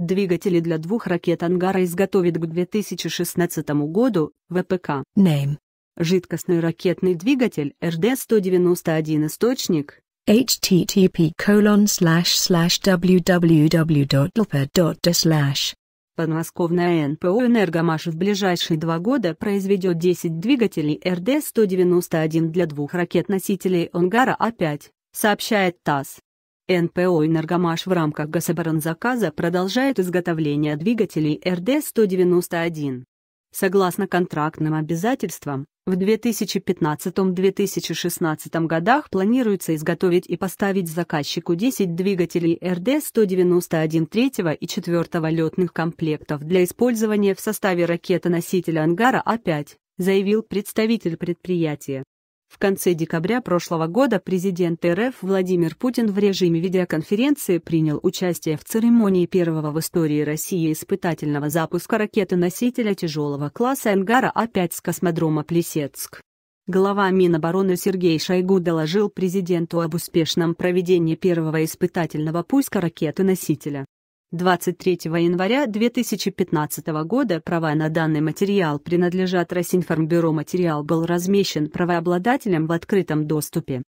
Двигатели для двух ракет «Ангара» изготовит к 2016 году ВПК. Name. Жидкостный ракетный двигатель РД-191 источник http colon slash slash e slash Подмосковная НПО «Энергомаш» в ближайшие два года произведет 10 двигателей РД-191 для двух ракет носителей Ангара «Онгара-А5», сообщает ТАСС. НПО «Энергомаш» в рамках гособоронзаказа продолжает изготовление двигателей РД-191. Согласно контрактным обязательствам, в 2015-2016 годах планируется изготовить и поставить заказчику 10 двигателей РД-191 3 и 4 летных комплектов для использования в составе ракетоносителя «Ангара-А5», заявил представитель предприятия. В конце декабря прошлого года президент РФ Владимир Путин в режиме видеоконференции принял участие в церемонии первого в истории России испытательного запуска ракеты-носителя тяжелого класса «Ангара» опять а с космодрома Плесецк. Глава Минобороны Сергей Шойгу доложил президенту об успешном проведении первого испытательного пуска ракеты-носителя. 23 января 2015 года права на данный материал принадлежат Росинформбюро. Материал был размещен правообладателем в открытом доступе.